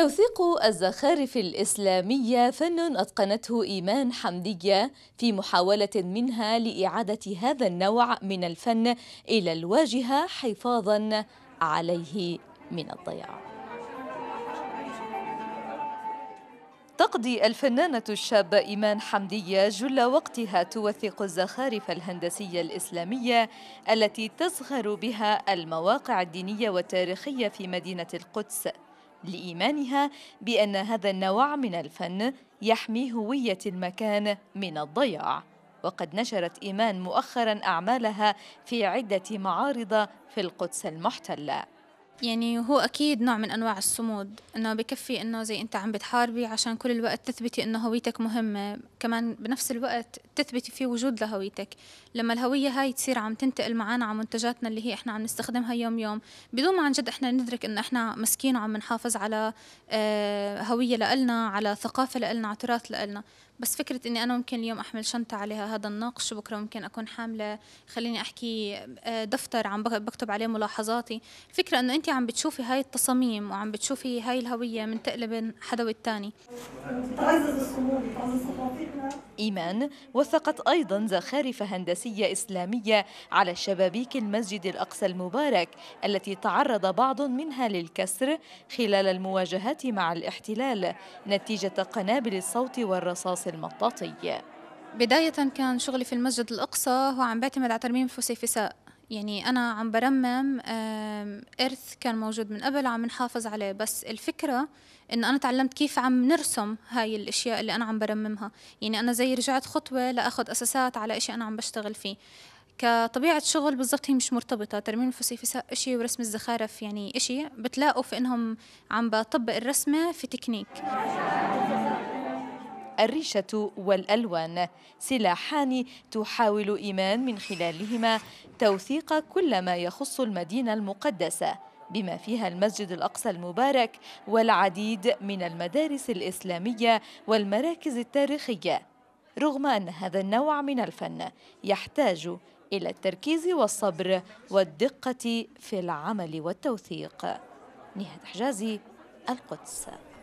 توثيق الزخارف الإسلامية فن أتقنته إيمان حمدية في محاولة منها لإعادة هذا النوع من الفن إلى الواجهة حفاظا عليه من الضياع تقضي الفنانة الشابة إيمان حمدية جل وقتها توثق الزخارف الهندسية الإسلامية التي تزخر بها المواقع الدينية والتاريخية في مدينة القدس لإيمانها بأن هذا النوع من الفن يحمي هوية المكان من الضياع وقد نشرت إيمان مؤخرا أعمالها في عدة معارض في القدس المحتلة يعني هو أكيد نوع من أنواع الصمود إنه بكفي إنه زي أنت عم بتحاربي عشان كل الوقت تثبتي إنه هويتك مهمة كمان بنفس الوقت تثبتي في وجود لهويتك لما الهوية هاي تصير عم تنتقل معنا على منتجاتنا اللي هي إحنا عم نستخدمها يوم يوم بدون ما عن جد إحنا ندرك إنه إحنا مسكين وعم نحافظ على آه، هوية لإلنا على ثقافة لإلنا على تراث لإلنا بس فكرة إني أنا ممكن اليوم أحمل شنطة عليها هذا النقش بكرة ممكن أكون حاملة خليني أحكي آه، دفتر عم بكتب عليه ملاحظاتي الفكرة إنه أنت عم بتشوفي هاي التصاميم وعم بتشوفي هاي الهوية من تقلب حدا والتاني تعزز الصمود تعزز ثقافتك إيمان وثقت أيضا زخارف هندسية إسلامية على شبابيك المسجد الأقصى المبارك التي تعرض بعض منها للكسر خلال المواجهات مع الاحتلال نتيجة قنابل الصوت والرصاص المطاطي بداية كان شغلي في المسجد الأقصى هو عم بعتمد على ترميم الفسيفساء يعني أنا عم برمم إرث كان موجود من قبل عم نحافظ عليه بس الفكرة إنه أنا تعلمت كيف عم نرسم هاي الأشياء اللي أنا عم برممها يعني أنا زي رجعت خطوة لأخذ أساسات على إشي أنا عم بشتغل فيه كطبيعة شغل بالضبط هي مش مرتبطة ترميم الفسيفساء إشي ورسم الزخارف يعني إشي بتلاقوا في إنهم عم بطبق الرسمة في تكنيك الريشة والألوان سلاحان تحاول إيمان من خلالهما توثيق كل ما يخص المدينة المقدسة بما فيها المسجد الأقصى المبارك والعديد من المدارس الإسلامية والمراكز التاريخية رغم أن هذا النوع من الفن يحتاج إلى التركيز والصبر والدقة في العمل والتوثيق نهاد حجازي القدس